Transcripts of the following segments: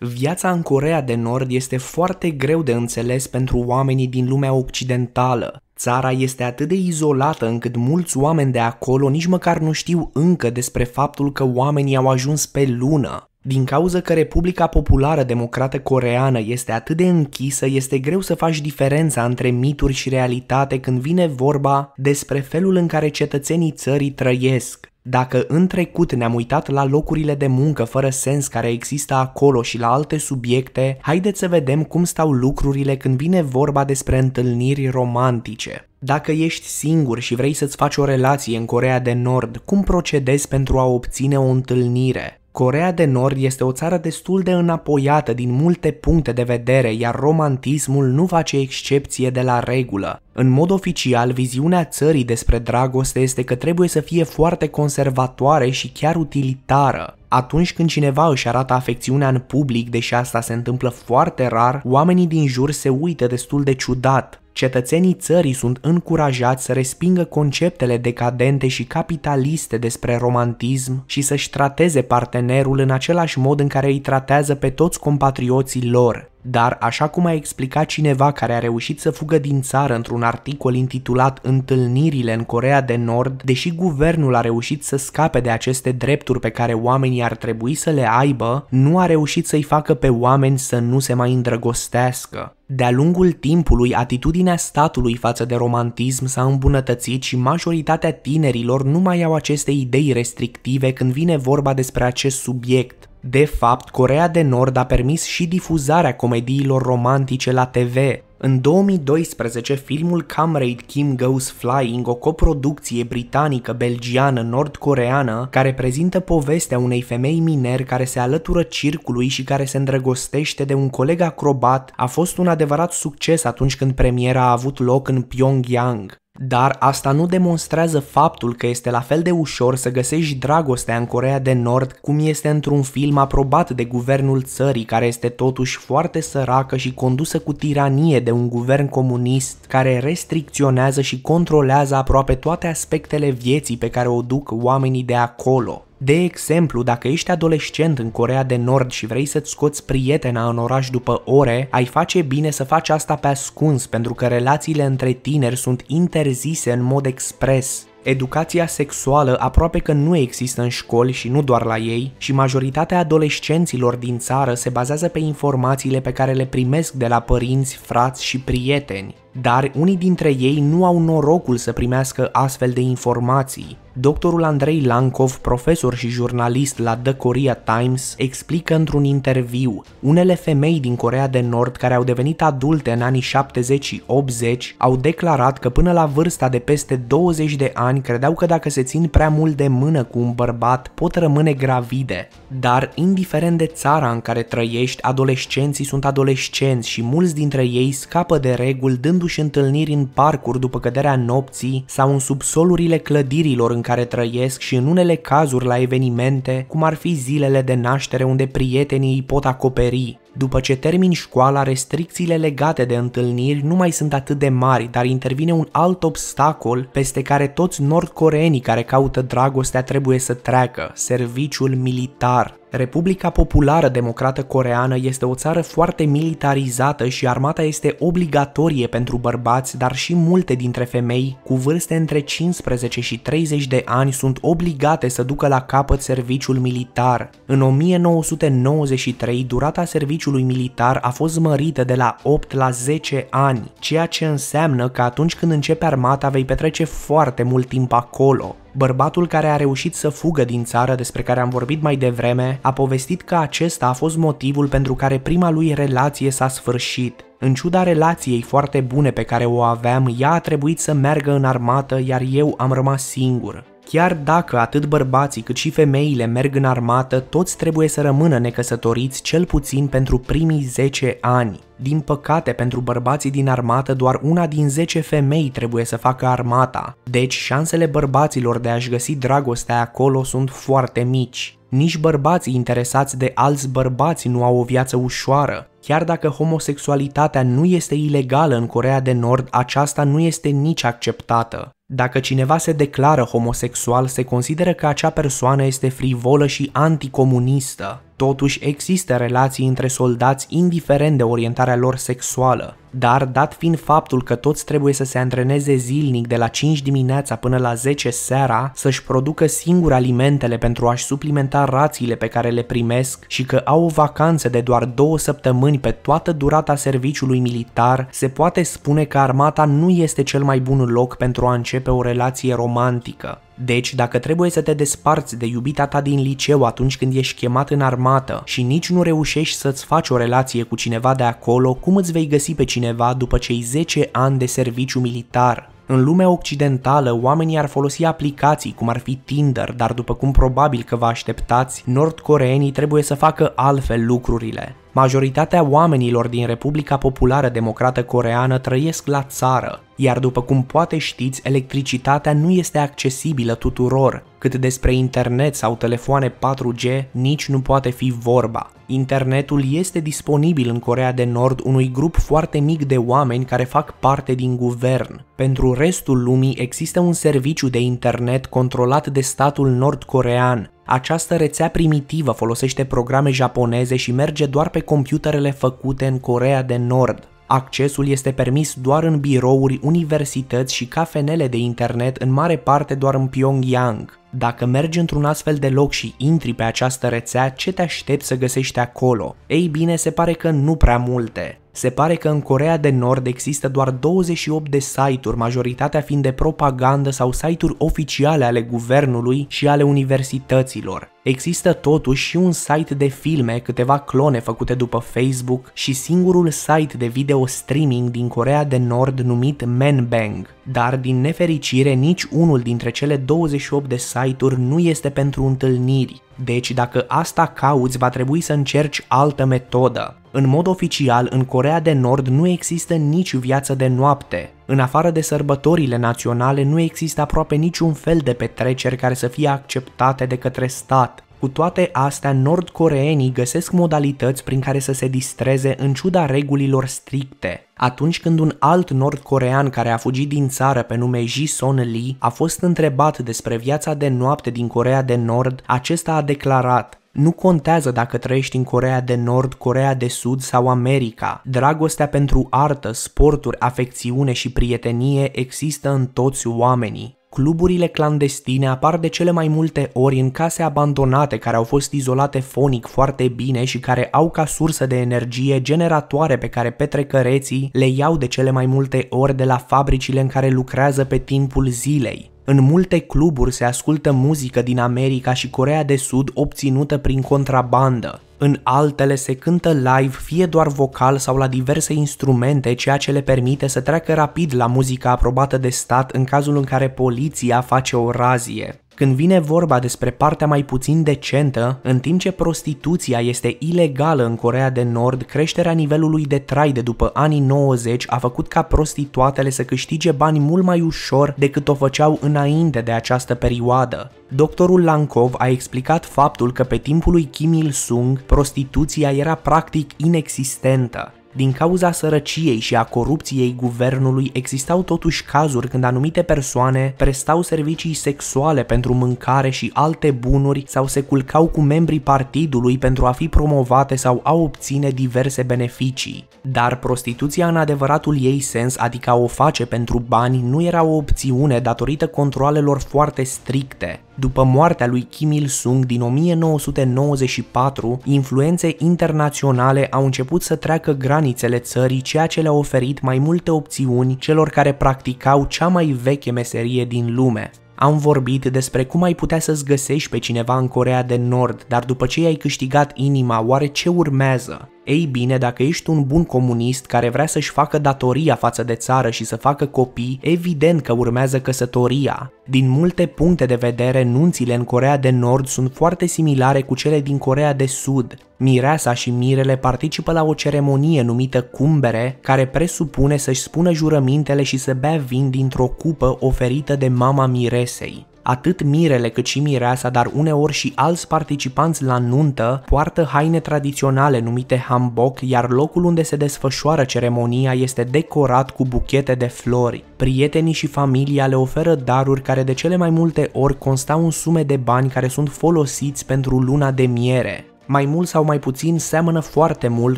Viața în Corea de Nord este foarte greu de înțeles pentru oamenii din lumea occidentală. Țara este atât de izolată încât mulți oameni de acolo nici măcar nu știu încă despre faptul că oamenii au ajuns pe lună. Din cauza că Republica Populară Democrată Coreană este atât de închisă, este greu să faci diferența între mituri și realitate când vine vorba despre felul în care cetățenii țării trăiesc. Dacă în trecut ne-am uitat la locurile de muncă fără sens care există acolo și la alte subiecte, haideți să vedem cum stau lucrurile când vine vorba despre întâlniri romantice. Dacă ești singur și vrei să-ți faci o relație în Corea de Nord, cum procedezi pentru a obține o întâlnire? Corea de Nord este o țară destul de înapoiată din multe puncte de vedere, iar romantismul nu face excepție de la regulă. În mod oficial, viziunea țării despre dragoste este că trebuie să fie foarte conservatoare și chiar utilitară. Atunci când cineva își arată afecțiunea în public, deși asta se întâmplă foarte rar, oamenii din jur se uită destul de ciudat. Cetățenii țării sunt încurajați să respingă conceptele decadente și capitaliste despre romantism și să-și trateze partenerul în același mod în care îi tratează pe toți compatrioții lor. Dar, așa cum a explicat cineva care a reușit să fugă din țară într-un articol intitulat Întâlnirile în Corea de Nord, deși guvernul a reușit să scape de aceste drepturi pe care oamenii ar trebui să le aibă, nu a reușit să-i facă pe oameni să nu se mai îndrăgostească. De-a lungul timpului, atitudinea statului față de romantism s-a îmbunătățit și majoritatea tinerilor nu mai au aceste idei restrictive când vine vorba despre acest subiect. De fapt, Corea de Nord a permis și difuzarea comediilor romantice la TV. În 2012, filmul Comrade Kim Goes Flying, o coproducție britanică-belgiană nord-coreană, care prezintă povestea unei femei miner care se alătură circului și care se îndrăgostește de un coleg acrobat, a fost un adevărat succes atunci când premiera a avut loc în Pyongyang. Dar asta nu demonstrează faptul că este la fel de ușor să găsești dragostea în Corea de Nord cum este într-un film aprobat de guvernul țării care este totuși foarte săracă și condusă cu tiranie de un guvern comunist care restricționează și controlează aproape toate aspectele vieții pe care o duc oamenii de acolo. De exemplu, dacă ești adolescent în Corea de Nord și vrei să-ți scoți prietena în oraș după ore, ai face bine să faci asta pe ascuns, pentru că relațiile între tineri sunt interzise în mod expres. Educația sexuală aproape că nu există în școli și nu doar la ei, și majoritatea adolescenților din țară se bazează pe informațiile pe care le primesc de la părinți, frați și prieteni. Dar unii dintre ei nu au norocul să primească astfel de informații. Doctorul Andrei Lancov, profesor și jurnalist la The Korea Times, explică într-un interviu Unele femei din Corea de Nord care au devenit adulte în anii 70 și 80 au declarat că până la vârsta de peste 20 de ani credeau că dacă se țin prea mult de mână cu un bărbat pot rămâne gravide. Dar, indiferent de țara în care trăiești, adolescenții sunt adolescenți și mulți dintre ei scapă de reguli dându-și întâlniri în parcuri după căderea nopții sau în subsolurile clădirilor în care trăiesc și în unele cazuri la evenimente, cum ar fi zilele de naștere unde prietenii îi pot acoperi. După ce termin școala, restricțiile legate de întâlniri nu mai sunt atât de mari, dar intervine un alt obstacol peste care toți nordcoreenii care caută dragostea trebuie să treacă, serviciul militar. Republica Populară Democrată Coreană este o țară foarte militarizată și armata este obligatorie pentru bărbați, dar și multe dintre femei cu vârste între 15 și 30 de ani sunt obligate să ducă la capăt serviciul militar. În 1993, durata serviciului serviciului militar a fost mărită de la 8 la 10 ani, ceea ce înseamnă că atunci când începe armata vei petrece foarte mult timp acolo. Bărbatul care a reușit să fugă din țară, despre care am vorbit mai devreme, a povestit că acesta a fost motivul pentru care prima lui relație s-a sfârșit. În ciuda relației foarte bune pe care o aveam, ea a trebuit să meargă în armată, iar eu am rămas singur. Chiar dacă atât bărbații cât și femeile merg în armată, toți trebuie să rămână necăsătoriți cel puțin pentru primii 10 ani. Din păcate, pentru bărbații din armată, doar una din 10 femei trebuie să facă armata, deci șansele bărbaților de a-și găsi dragostea acolo sunt foarte mici. Nici bărbații interesați de alți bărbați nu au o viață ușoară. Chiar dacă homosexualitatea nu este ilegală în Corea de Nord, aceasta nu este nici acceptată. Dacă cineva se declară homosexual, se consideră că acea persoană este frivolă și anticomunistă. Totuși există relații între soldați indiferent de orientarea lor sexuală dar dat fiind faptul că toți trebuie să se antreneze zilnic de la 5 dimineața până la 10 seara, să-și producă singur alimentele pentru a-și suplimenta rațiile pe care le primesc și că au o vacanță de doar două săptămâni pe toată durata serviciului militar, se poate spune că armata nu este cel mai bun loc pentru a începe o relație romantică. Deci, dacă trebuie să te desparți de iubita ta din liceu atunci când ești chemat în armată și nici nu reușești să-ți faci o relație cu cineva de acolo, cum îți vei găsi pe cineva cineva după cei 10 ani de serviciu militar. În lumea occidentală, oamenii ar folosi aplicații cum ar fi Tinder, dar după cum probabil că vă așteptați, nordcoreenii trebuie să facă altfel lucrurile. Majoritatea oamenilor din Republica Populară Democrată Coreană trăiesc la țară, iar după cum poate știți, electricitatea nu este accesibilă tuturor. Cât despre internet sau telefoane 4G, nici nu poate fi vorba. Internetul este disponibil în Corea de Nord unui grup foarte mic de oameni care fac parte din guvern. Pentru restul lumii există un serviciu de internet controlat de statul nordcorean, această rețea primitivă folosește programe japoneze și merge doar pe computerele făcute în Corea de Nord. Accesul este permis doar în birouri, universități și cafenele de internet, în mare parte doar în Pyongyang. Dacă mergi într-un astfel de loc și intri pe această rețea, ce te aștepți să găsești acolo? Ei bine, se pare că nu prea multe. Se pare că în Corea de Nord există doar 28 de site-uri, majoritatea fiind de propagandă sau site-uri oficiale ale guvernului și ale universităților. Există totuși și un site de filme, câteva clone făcute după Facebook și singurul site de video streaming din Corea de Nord numit Manbang. Dar, din nefericire, nici unul dintre cele 28 de site-uri nu este pentru întâlniri. Deci, dacă asta cauți, va trebui să încerci altă metodă. În mod oficial, în Corea de Nord nu există nici viață de noapte. În afară de sărbătorile naționale, nu există aproape niciun fel de petreceri care să fie acceptate de către stat. Cu toate astea, nordcoreenii găsesc modalități prin care să se distreze în ciuda regulilor stricte. Atunci când un alt nordcorean care a fugit din țară pe nume Ji Son Lee a fost întrebat despre viața de noapte din Corea de Nord, acesta a declarat nu contează dacă trăiești în Corea de Nord, Corea de Sud sau America. Dragostea pentru artă, sporturi, afecțiune și prietenie există în toți oamenii. Cluburile clandestine apar de cele mai multe ori în case abandonate care au fost izolate fonic foarte bine și care au ca sursă de energie generatoare pe care petrecăreții le iau de cele mai multe ori de la fabricile în care lucrează pe timpul zilei. În multe cluburi se ascultă muzică din America și Corea de Sud obținută prin contrabandă. În altele se cântă live, fie doar vocal sau la diverse instrumente, ceea ce le permite să treacă rapid la muzica aprobată de stat în cazul în care poliția face o razie. Când vine vorba despre partea mai puțin decentă, în timp ce prostituția este ilegală în Corea de Nord, creșterea nivelului de trai de după anii 90 a făcut ca prostituatele să câștige bani mult mai ușor decât o făceau înainte de această perioadă. Doctorul Lankov a explicat faptul că pe timpul lui Kim Il-sung, prostituția era practic inexistentă. Din cauza sărăciei și a corupției guvernului existau totuși cazuri când anumite persoane prestau servicii sexuale pentru mâncare și alte bunuri sau se culcau cu membrii partidului pentru a fi promovate sau a obține diverse beneficii. Dar prostituția în adevăratul ei sens, adică a o face pentru bani, nu era o opțiune datorită controalelor foarte stricte. După moartea lui Kim Il-sung din 1994, influențe internaționale au început să treacă granițele țării, ceea ce le-a oferit mai multe opțiuni celor care practicau cea mai veche meserie din lume. Am vorbit despre cum ai putea să-ți găsești pe cineva în Corea de Nord, dar după ce i-ai câștigat inima, oare ce urmează? Ei bine, dacă ești un bun comunist care vrea să-și facă datoria față de țară și să facă copii, evident că urmează căsătoria. Din multe puncte de vedere, nunțile în Corea de Nord sunt foarte similare cu cele din Corea de Sud. Mireasa și mirele participă la o ceremonie numită cumbere, care presupune să-și spună jurămintele și să bea vin dintr-o cupă oferită de mama miresei. Atât mirele cât și mireasa, dar uneori și alți participanți la nuntă poartă haine tradiționale numite hambok, iar locul unde se desfășoară ceremonia este decorat cu buchete de flori. Prietenii și familia le oferă daruri care de cele mai multe ori constau în sume de bani care sunt folosiți pentru luna de miere mai mult sau mai puțin seamănă foarte mult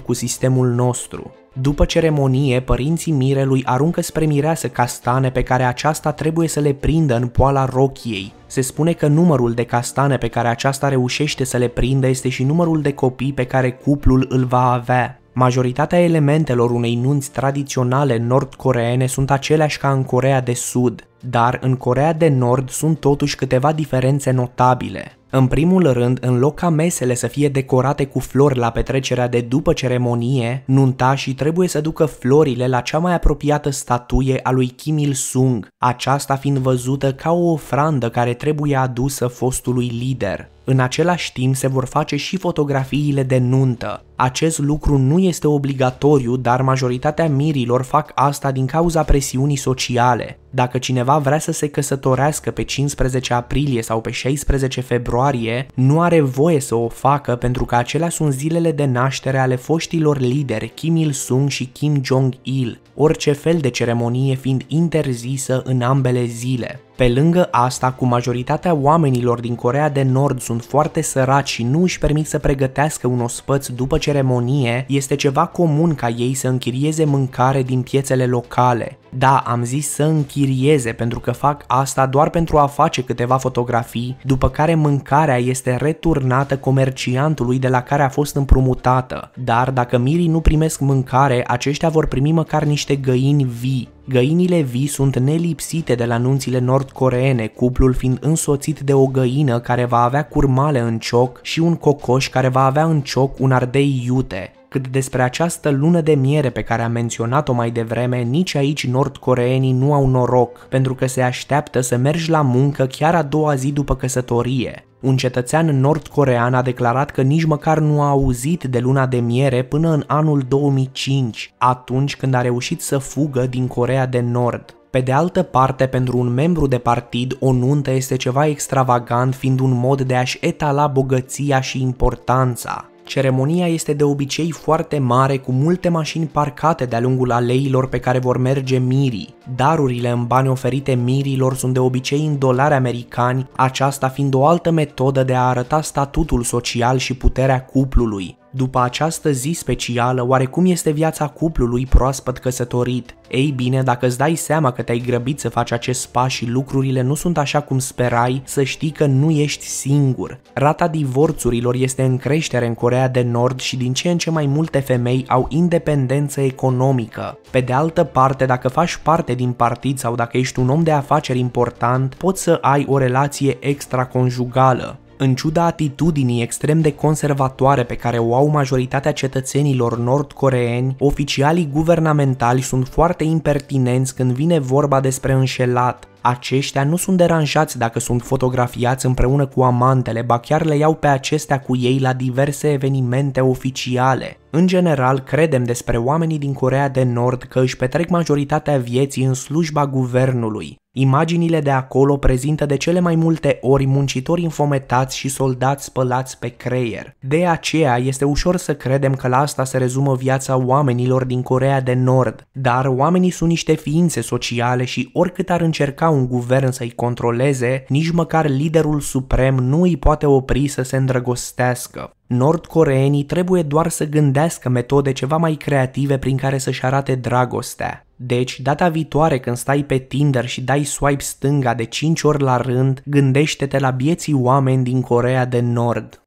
cu sistemul nostru. După ceremonie, părinții mirelui aruncă spre mireasă castane pe care aceasta trebuie să le prindă în poala rochiei. Se spune că numărul de castane pe care aceasta reușește să le prindă este și numărul de copii pe care cuplul îl va avea. Majoritatea elementelor unei nunți tradiționale nord-coreene sunt aceleași ca în Corea de Sud, dar în Corea de Nord sunt totuși câteva diferențe notabile. În primul rând, în loc ca mesele să fie decorate cu flori la petrecerea de după ceremonie, nuntașii trebuie să ducă florile la cea mai apropiată statuie a lui Kim Il-sung, aceasta fiind văzută ca o ofrandă care trebuie adusă fostului lider. În același timp se vor face și fotografiile de nuntă, acest lucru nu este obligatoriu, dar majoritatea mirilor fac asta din cauza presiunii sociale. Dacă cineva vrea să se căsătorească pe 15 aprilie sau pe 16 februarie, nu are voie să o facă pentru că acelea sunt zilele de naștere ale foștilor lideri Kim Il-sung și Kim Jong-il, orice fel de ceremonie fiind interzisă în ambele zile. Pe lângă asta, cu majoritatea oamenilor din Corea de Nord sunt foarte săraci și nu își permit să pregătească un ospăț după ceremonie, este ceva comun ca ei să închirieze mâncare din piețele locale. Da, am zis să închirieze pentru că fac asta doar pentru a face câteva fotografii, după care mâncarea este returnată comerciantului de la care a fost împrumutată. Dar dacă mirii nu primesc mâncare, aceștia vor primi măcar niște găini vii. Găinile vii sunt nelipsite de la nunțile nordcoreene, cuplul fiind însoțit de o găină care va avea curmale în cioc și un cocoș care va avea în cioc un ardei iute cât despre această lună de miere pe care am menționat-o mai devreme, nici aici nordcoreenii nu au noroc, pentru că se așteaptă să mergi la muncă chiar a doua zi după căsătorie. Un cetățean nordcorean a declarat că nici măcar nu a auzit de luna de miere până în anul 2005, atunci când a reușit să fugă din Corea de Nord. Pe de altă parte, pentru un membru de partid, o nuntă este ceva extravagant, fiind un mod de a-și etala bogăția și importanța. Ceremonia este de obicei foarte mare, cu multe mașini parcate de-a lungul aleilor pe care vor merge mirii. Darurile în bani oferite mirilor sunt de obicei în dolari americani, aceasta fiind o altă metodă de a arăta statutul social și puterea cuplului. După această zi specială, oarecum este viața cuplului proaspăt căsătorit? Ei bine, dacă îți dai seama că te-ai grăbit să faci acest pas și lucrurile nu sunt așa cum sperai, să știi că nu ești singur. Rata divorțurilor este în creștere în Corea de Nord și din ce în ce mai multe femei au independență economică. Pe de altă parte, dacă faci parte din partid sau dacă ești un om de afaceri important, poți să ai o relație extraconjugală. În ciuda atitudinii extrem de conservatoare pe care o au majoritatea cetățenilor nord-coreeni, oficialii guvernamentali sunt foarte impertinenți când vine vorba despre înșelat, aceștia nu sunt deranjați dacă sunt fotografiați împreună cu amantele, ba chiar le iau pe acestea cu ei la diverse evenimente oficiale. În general, credem despre oamenii din Corea de Nord că își petrec majoritatea vieții în slujba guvernului. Imaginile de acolo prezintă de cele mai multe ori muncitori infometați și soldați spălați pe creier. De aceea este ușor să credem că la asta se rezumă viața oamenilor din Corea de Nord, dar oamenii sunt niște ființe sociale și oricât ar încerca un guvern să-i controleze, nici măcar liderul suprem nu îi poate opri să se îndrăgostească. Nordcoreenii trebuie doar să gândească metode ceva mai creative prin care să-și arate dragostea. Deci, data viitoare când stai pe Tinder și dai swipe stânga de 5 ori la rând, gândește-te la bieții oameni din Corea de Nord.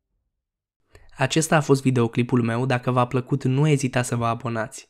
Acesta a fost videoclipul meu, dacă v-a plăcut nu ezita să vă abonați.